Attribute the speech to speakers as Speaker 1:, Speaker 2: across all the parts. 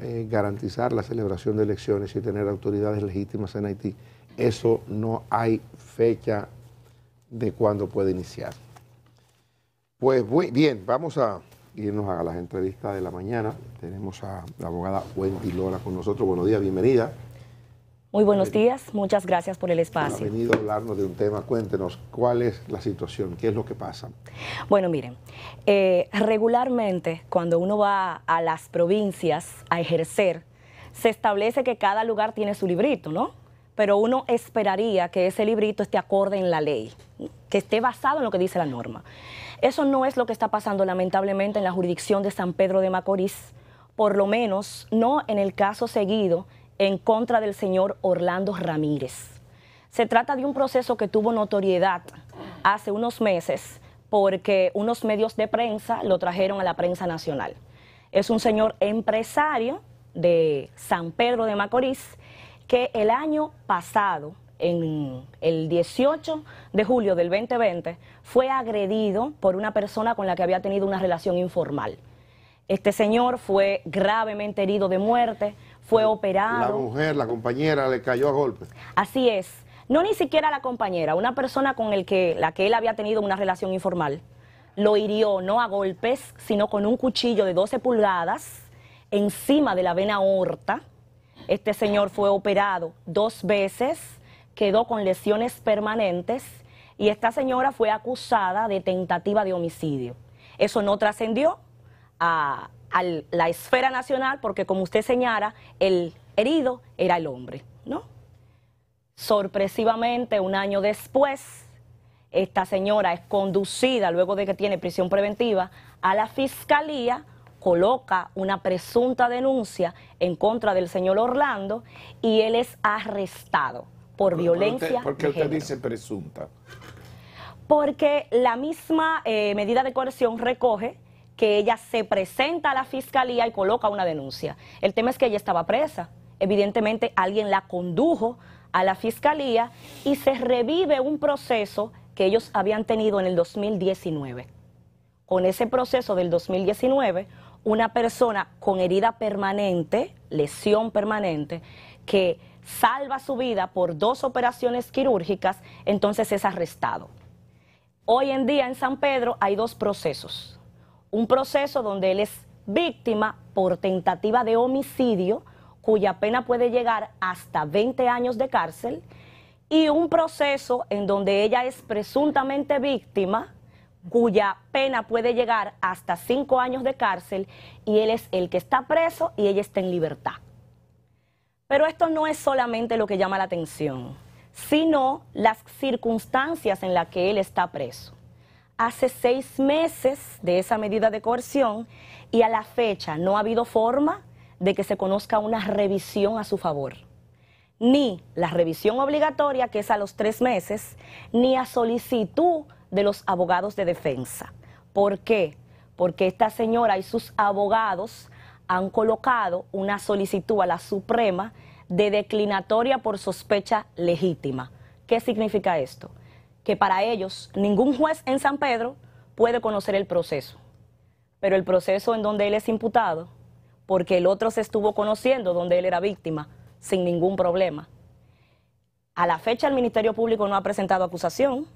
Speaker 1: Eh, garantizar la celebración de elecciones y tener autoridades legítimas en Haití, eso no hay fecha de cuándo puede iniciar. Pues muy bien, vamos a irnos a las entrevistas de la mañana. Tenemos a la abogada Wendy Lora con nosotros. Buenos días, bienvenida.
Speaker 2: Muy buenos días, muchas gracias por el espacio. Ha venido
Speaker 1: a hablarnos de un tema, cuéntenos cuál es la situación, qué es lo que pasa.
Speaker 2: Bueno, miren, eh, regularmente cuando uno va a las provincias a ejercer, se establece que cada lugar tiene su librito, ¿no? Pero uno esperaría que ese librito esté acorde en la ley, que esté basado en lo que dice la norma. Eso no es lo que está pasando lamentablemente en la jurisdicción de San Pedro de Macorís, por lo menos no en el caso seguido en contra del señor Orlando Ramírez. Se trata de un proceso que tuvo notoriedad hace unos meses porque unos medios de prensa lo trajeron a la prensa nacional. Es un señor empresario de San Pedro de Macorís que el año pasado, en el 18 de julio del 2020, fue agredido por una persona con la que había tenido una relación informal. Este señor fue gravemente herido de muerte, fue operado. La
Speaker 1: mujer, la compañera, le cayó a golpes.
Speaker 2: Así es. No ni siquiera la compañera, una persona con el que, la que él había tenido una relación informal, lo hirió no a golpes, sino con un cuchillo de 12 pulgadas encima de la vena aorta. Este señor fue operado dos veces, quedó con lesiones permanentes y esta señora fue acusada de tentativa de homicidio. Eso no trascendió a, a la esfera nacional porque, como usted señala, el herido era el hombre, ¿no? Sorpresivamente, un año después, esta señora es conducida, luego de que tiene prisión preventiva, a la fiscalía, coloca una presunta denuncia en contra del señor Orlando y él es arrestado por violencia. ¿Por qué usted, dice
Speaker 3: presunta?
Speaker 2: Porque la misma eh, medida de coerción recoge que ella se presenta a la fiscalía y coloca una denuncia. El tema es que ella estaba presa. Evidentemente alguien la condujo a la fiscalía y se revive un proceso que ellos habían tenido en el 2019. Con ese proceso del 2019, una persona con herida permanente, lesión permanente, que salva su vida por dos operaciones quirúrgicas, entonces es arrestado. Hoy en día en San Pedro hay dos procesos un proceso donde él es víctima por tentativa de homicidio, cuya pena puede llegar hasta 20 años de cárcel, y un proceso en donde ella es presuntamente víctima, cuya pena puede llegar hasta 5 años de cárcel, y él es el que está preso y ella está en libertad. Pero esto no es solamente lo que llama la atención, sino las circunstancias en las que él está preso hace seis meses de esa medida de coerción y a la fecha no ha habido forma de que se conozca una revisión a su favor. Ni la revisión obligatoria, que es a los tres meses, ni a solicitud de los abogados de defensa. ¿Por qué? Porque esta señora y sus abogados han colocado una solicitud a la Suprema de declinatoria por sospecha legítima. ¿Qué significa esto? que para ellos ningún juez en San Pedro puede conocer el proceso. Pero el proceso en donde él es imputado, porque el otro se estuvo conociendo donde él era víctima, sin ningún problema. A la fecha el Ministerio Público no ha presentado acusación,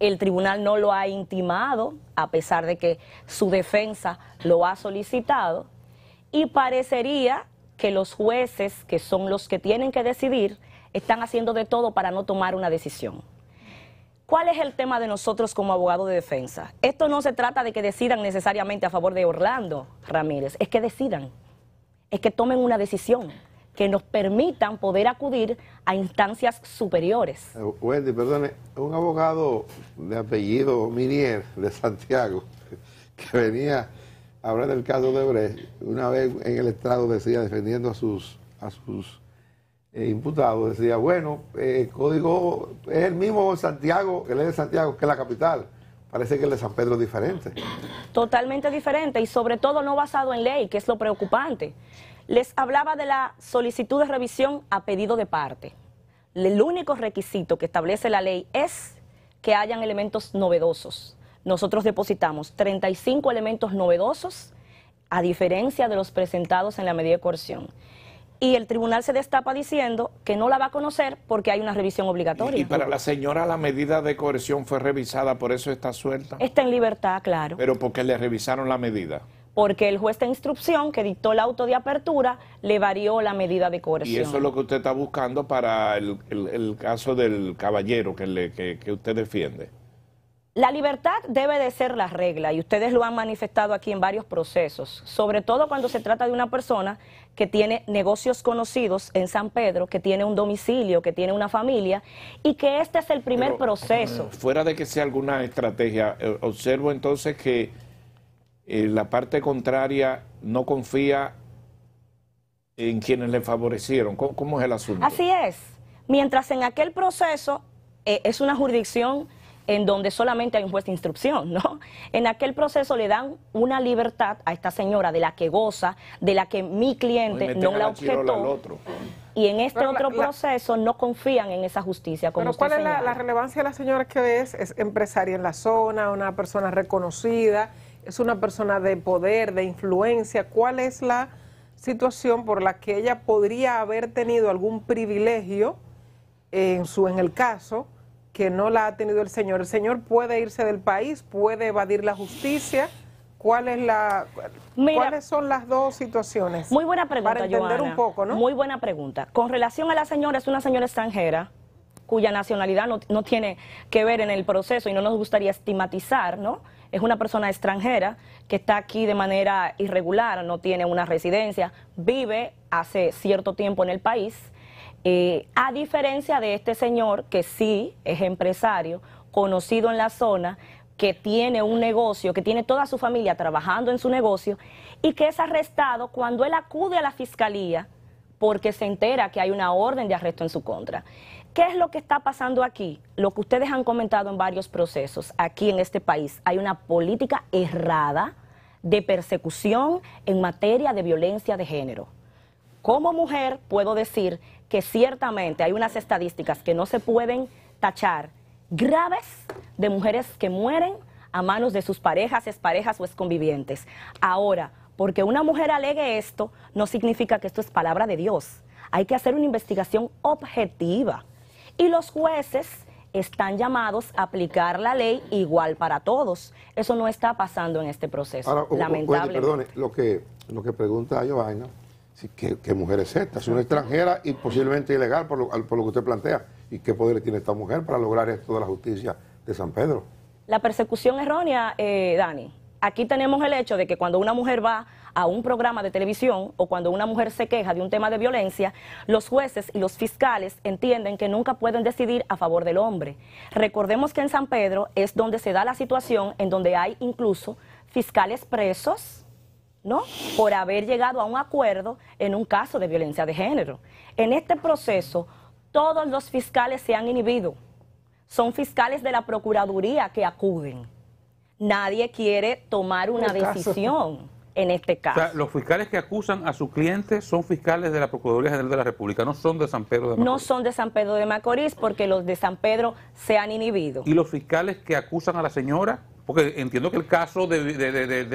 Speaker 2: el tribunal no lo ha intimado, a pesar de que su defensa lo ha solicitado, y parecería que los jueces, que son los que tienen que decidir, están haciendo de todo para no tomar una decisión. ¿Cuál es el tema de nosotros como abogado de defensa? Esto no se trata de que decidan necesariamente a favor de Orlando Ramírez, es que decidan, es que tomen una decisión que nos permitan poder acudir a instancias superiores.
Speaker 1: Eh, Wendy, perdone, un abogado de apellido Minier de Santiago que venía a hablar del caso de Brecht, una vez en el estrado decía defendiendo a sus, a sus eh, imputado decía, bueno, eh, el código es el mismo Santiago, de Santiago, que es la capital. Parece que el de San Pedro es diferente.
Speaker 2: Totalmente diferente y sobre todo no basado en ley, que es lo preocupante. Les hablaba de la solicitud de revisión a pedido de parte. El único requisito que establece la ley es que hayan elementos novedosos. Nosotros depositamos 35 elementos novedosos, a diferencia de los presentados en la medida de coerción y el tribunal se destapa diciendo que no la va a conocer porque hay una revisión obligatoria. Y, para
Speaker 3: la señora la medida de coerción fue revisada, por eso está suelta.
Speaker 2: Está en libertad, claro.
Speaker 3: Pero porque le revisaron la medida.
Speaker 2: Porque el juez de instrucción que dictó el auto de apertura le varió la medida de coerción. Y eso es lo
Speaker 3: que usted está buscando para el, caso del caballero que, le, que usted defiende.
Speaker 2: La libertad debe de ser la regla y ustedes lo han manifestado aquí en varios procesos, sobre todo cuando se trata de una persona que tiene negocios conocidos en San Pedro, que tiene un domicilio, que tiene una familia y que este es el primer proceso. Eh,
Speaker 3: fuera de que sea alguna estrategia, eh, observo entonces que eh, la parte contraria no confía en quienes le favorecieron. ¿Cómo, es el asunto? Así
Speaker 2: es. Mientras en aquel proceso es una jurisdicción en donde solamente hay un juez de instrucción, ¿no? En aquel proceso le dan una libertad a esta señora de la que goza, de la que mi cliente no la objetó. Y en este otro proceso no confían en esa justicia. Como pero ¿cuál es la,
Speaker 3: relevancia de la señora que es? Es empresaria en la zona, una persona reconocida, es una persona de poder, de influencia. ¿Cuál es la situación por la que ella podría haber tenido algún privilegio en, su, en el caso? que no la ha tenido el señor. El señor puede irse del país, puede evadir la justicia. ¿Cuál la, ¿Cuáles son las dos situaciones? Muy
Speaker 2: buena pregunta, Para un poco, ¿no? Muy buena pregunta. Con relación a la señora, es una señora extranjera cuya nacionalidad no, no tiene que ver en el proceso y no nos gustaría estigmatizar, ¿no? Es una persona extranjera que está aquí de manera irregular, no tiene una residencia, vive hace cierto tiempo en el país eh, a diferencia de este señor, que sí es empresario, conocido en la zona, que tiene un negocio, que tiene toda su familia trabajando en su negocio y que es arrestado cuando él acude a la fiscalía porque se entera que hay una orden de arresto en su contra. ¿Qué es lo que está pasando aquí? Lo que ustedes han comentado en varios procesos aquí en este país. Hay una política errada de persecución en materia de violencia de género. Como mujer puedo decir que ciertamente hay unas estadísticas que no se pueden tachar graves de mujeres que mueren a manos de sus parejas, exparejas o exconvivientes. Ahora, porque una mujer alegue esto, no significa que esto es palabra de Dios. Hay que hacer una investigación objetiva. Y los jueces están llamados a aplicar la ley igual para todos. Eso no está pasando en este proceso, Ahora, perdone,
Speaker 1: lo que, lo que pregunta Giovanna ¿qué, mujer es esta? Es una extranjera y posiblemente ilegal por lo, por que usted plantea. ¿Y qué poder tiene esta mujer para lograr esto de la justicia de San Pedro?
Speaker 2: La persecución errónea, eh, Dani. Aquí tenemos el hecho de que cuando una mujer va a un programa de televisión o cuando una mujer se queja de un tema de violencia, los jueces y los fiscales entienden que nunca pueden decidir a favor del hombre. Recordemos que en San Pedro es donde se da la situación en donde hay incluso fiscales presos, ¿no? Por haber llegado a un acuerdo en un caso de violencia de género. En este proceso, todos los fiscales se han inhibido. Son fiscales de la Procuraduría que acuden. Nadie quiere tomar una decisión en este caso.
Speaker 4: los fiscales que acusan a sus clientes son fiscales de la Procuraduría General de la República, no son de San Pedro de Macorís.
Speaker 2: No son de San Pedro de Macorís porque los de San Pedro se han inhibido. ¿Y
Speaker 4: los fiscales que acusan a la señora? Porque entiendo que el caso de,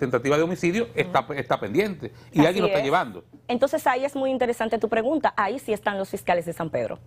Speaker 4: tentativa de homicidio está, está pendiente y alguien lo está llevando.
Speaker 2: Entonces ahí es muy interesante tu pregunta. Ahí sí están los fiscales de San Pedro.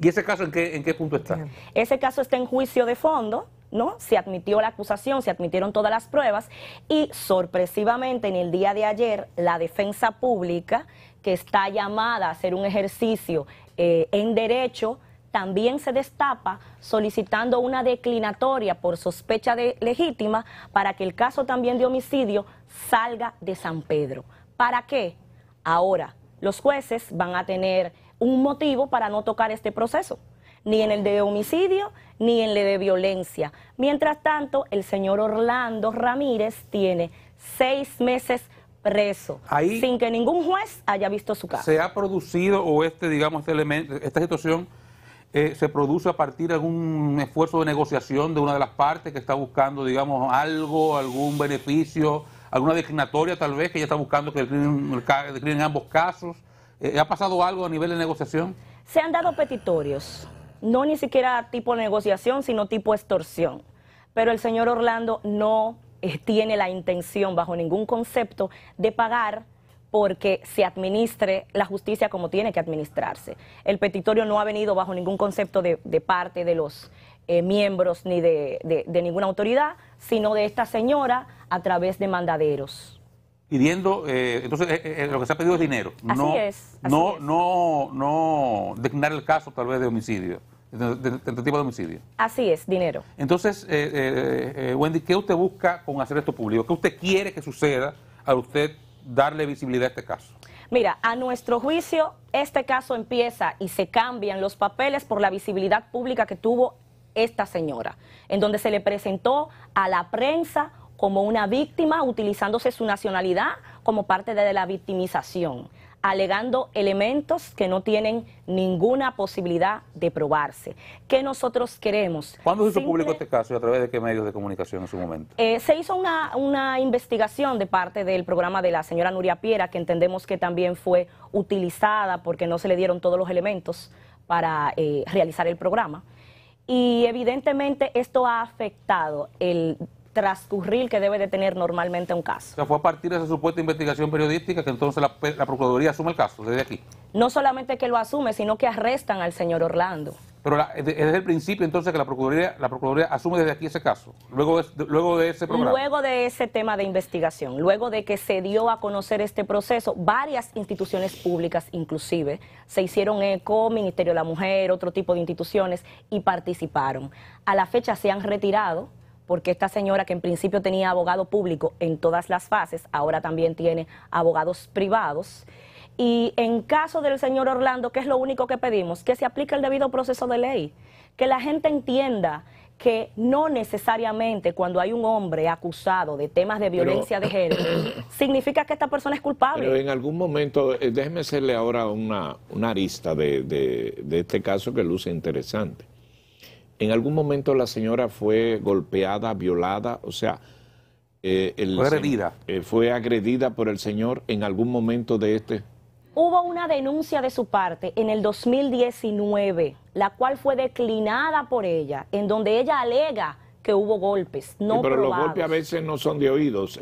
Speaker 4: ¿Y ese caso en qué, punto está?
Speaker 2: Ese caso está en juicio de fondo. ¿no? Se admitió la acusación, se admitieron todas las pruebas y sorpresivamente en el día de ayer la defensa pública, que está llamada a hacer un ejercicio eh, en derecho, también se destapa solicitando una declinatoria por sospecha de legítima para que el caso también de homicidio salga de San Pedro. ¿Para qué? Ahora, los jueces van a tener un motivo para no tocar este proceso, ni en el de homicidio ni en el de violencia. Mientras tanto, el señor Orlando Ramírez tiene seis meses preso, sin que ningún juez haya visto su caso. Se
Speaker 4: ha producido o este, digamos, este elemento, esta situación eh, se produce a partir de algún esfuerzo de negociación de una de las partes que está buscando, digamos, algo, algún beneficio, alguna declinatoria tal vez, que ya está buscando que declinen, ambos casos. Eh, ¿Ha pasado algo a nivel de negociación?
Speaker 2: Se han dado petitorios, no ni siquiera tipo negociación, sino tipo extorsión. Pero el señor Orlando no eh, tiene la intención, bajo ningún concepto, de pagar porque se administre la justicia como tiene que administrarse. El petitorio no ha venido bajo ningún concepto de, parte de los eh, miembros ni de, ninguna autoridad, sino de esta señora a través de mandaderos.
Speaker 4: Pidiendo, eh, entonces eh, lo que se ha pedido es dinero. Así no, es. no, no, no declinar el caso tal vez de homicidio de tentativa este de homicidio.
Speaker 2: Así es, dinero.
Speaker 4: Entonces, Wendy, ¿qué usted busca con hacer esto público? ¿Qué usted quiere que suceda a usted darle visibilidad a este caso?
Speaker 2: Mira, a nuestro juicio, este caso empieza y se cambian los papeles por la visibilidad pública que tuvo esta señora, en donde se le presentó a la prensa como una víctima utilizándose su nacionalidad como parte de la victimización alegando elementos que no tienen ninguna posibilidad de probarse. ¿Qué nosotros queremos?
Speaker 4: ¿Cuándo se hizo público este caso y a través de qué medios de comunicación en su
Speaker 2: momento? Eh, se hizo una, investigación de parte del programa de la señora Nuria Piera, que entendemos que también fue utilizada porque no se le dieron todos los elementos para eh, realizar el programa. Y evidentemente esto ha afectado el transcurrir que debe de tener normalmente un caso. O
Speaker 4: sea, fue a partir de esa supuesta investigación periodística que entonces la, Procuraduría asume el caso desde aquí.
Speaker 2: No solamente que lo asume, sino que arrestan al señor Orlando.
Speaker 4: Pero es desde el principio entonces que la Procuraduría, la Procuraduría asume desde aquí ese caso, luego de, luego de ese programa. Luego
Speaker 2: de ese tema de investigación, luego de que se dio a conocer este proceso, varias instituciones públicas inclusive se hicieron eco, Ministerio de la Mujer, otro tipo de instituciones y participaron. A la fecha se han retirado porque esta señora que en principio tenía abogado público en todas las fases, ahora también tiene abogados privados. Y en caso del señor Orlando, que es lo único que pedimos? Que se aplique el debido proceso de ley, que la gente entienda que no necesariamente cuando hay un hombre acusado de temas de violencia de género, significa que esta persona es culpable. Pero en
Speaker 3: algún momento, eh, déjeme hacerle ahora una, una arista de este caso que luce interesante. En algún momento la señora fue golpeada, violada, o sea, eh, eh, fue agredida. por el señor en algún momento de este.
Speaker 2: Hubo una denuncia de su parte en el 2019, la cual fue declinada por ella, en donde ella alega que hubo golpes, no Pero los golpes a
Speaker 3: veces no son de oídos.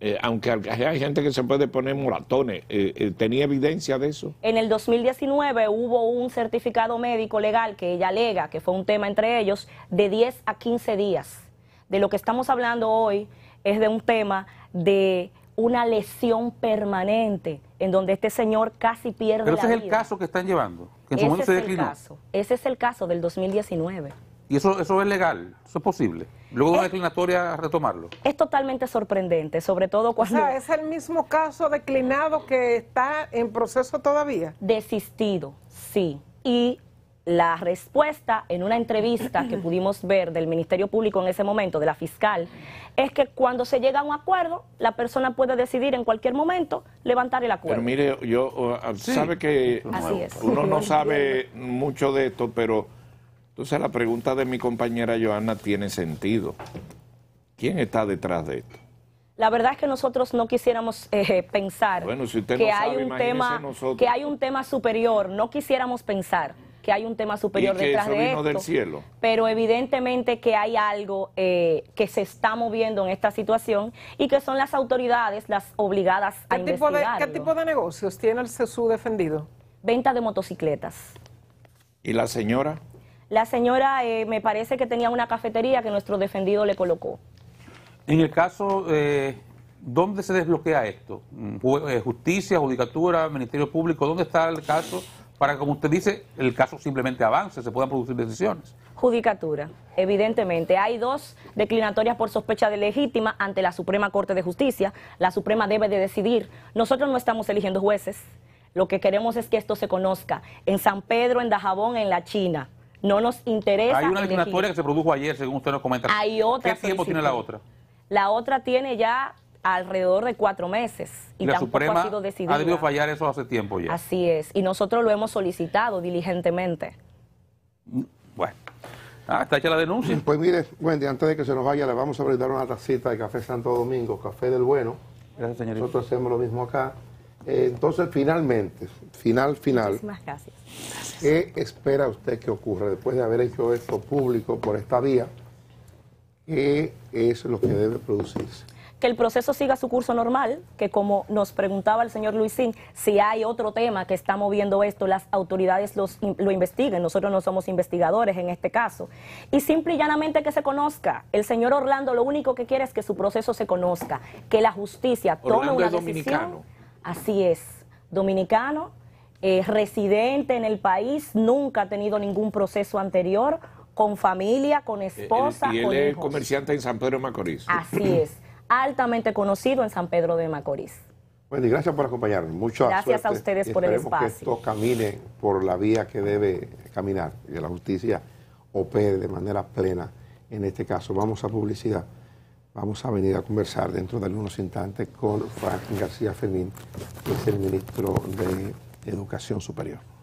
Speaker 3: Eh, aunque hay gente que se puede poner moratones, eh, eh, ¿tenía evidencia de eso?
Speaker 2: En el 2019 hubo un certificado médico legal que ella alega, que fue un tema entre ellos, de 10 a 15 días. De lo que estamos hablando hoy es de un tema de una lesión permanente, en donde este señor casi pierde la vida. Pero ese es el caso
Speaker 4: que están llevando, que en su ese momento es se declinó. El caso,
Speaker 2: ese es el caso del 2019.
Speaker 4: ¿Y eso, eso es legal? ¿Eso es posible? Luego de una declinatoria
Speaker 2: retomarlo. Es totalmente sorprendente, sobre todo cuando... O sea, es el mismo caso declinado que está en proceso todavía. Desistido, sí. Y la respuesta en una entrevista que pudimos ver del Ministerio Público en ese momento, de la fiscal, es que cuando se llega a un acuerdo, la persona puede decidir en cualquier momento levantar el acuerdo. Pero
Speaker 3: mire, yo, sabe que uno no sabe mucho de esto, pero entonces la pregunta de mi compañera Joana tiene sentido. ¿Quién está detrás de esto?
Speaker 2: La verdad es que nosotros no quisiéramos eh, pensar
Speaker 3: que,
Speaker 2: hay un tema, que hay un tema superior, no quisiéramos pensar que hay un tema superior detrás eso de vino del cielo. Pero evidentemente que hay algo eh, que se está moviendo en esta situación y que son las autoridades las obligadas a tipo ¿Qué tipo de negocios tiene el CESU defendido? Venta de motocicletas.
Speaker 3: ¿Y la
Speaker 4: señora?
Speaker 2: La señora eh, me parece que tenía una cafetería que nuestro defendido le colocó.
Speaker 4: En el caso, eh, ¿dónde se desbloquea esto? Eh, ¿Justicia, Judicatura, Ministerio Público? ¿Dónde está el caso para que, como usted dice, el caso simplemente avance, se puedan producir decisiones?
Speaker 2: Judicatura, evidentemente. Hay dos declinatorias por sospecha de legítima ante la Suprema Corte de Justicia. La Suprema debe de decidir. Nosotros no estamos eligiendo jueces. Lo que queremos es que esto se conozca en San Pedro, en Dajabón, en la China. No nos interesa. Hay una legislatura que se
Speaker 4: produjo ayer, según usted nos comenta. ¿Qué tiempo tiene la otra?
Speaker 2: La otra tiene ya alrededor de cuatro meses y la Suprema ha sido Ha debido
Speaker 4: fallar eso hace tiempo ya.
Speaker 2: Así es, y nosotros lo hemos solicitado diligentemente.
Speaker 4: Bueno. Ah, está hecha la denuncia. Pues mire, Wendy, antes de que se nos vaya, le vamos a
Speaker 1: brindar una tacita de café Santo Domingo, café del bueno. Gracias, señorita. Nosotros hacemos lo mismo acá entonces, finalmente, final, final. Muchísimas gracias. ¿Qué espera usted que ocurra después de haber hecho esto público por esta vía? ¿Qué es lo que debe producirse?
Speaker 2: que el proceso siga su curso normal, que como nos preguntaba el señor Luisín, si hay otro tema que está moviendo esto, las autoridades lo investiguen, nosotros no somos investigadores en este caso. Y simple y llanamente que se conozca, el señor Orlando lo único que quiere es que su proceso se conozca, que la justicia tome una decisión. Así es, dominicano, es eh, residente en el país, nunca ha tenido ningún proceso anterior, con familia, con eh, esposa. y él es comerciante
Speaker 3: en San Pedro de Macorís.
Speaker 1: Así es,
Speaker 2: altamente conocido en San Pedro de Macorís.
Speaker 3: Bueno, y gracias por acompañarnos.
Speaker 1: Muchas gracias a ustedes por el espacio. que esto camine por la vía que debe caminar, que la justicia opere de manera plena en este caso. Vamos a publicidad. Vamos a venir a conversar dentro de algunos instantes con Frank García Fermín, que es el ministro de Educación Superior.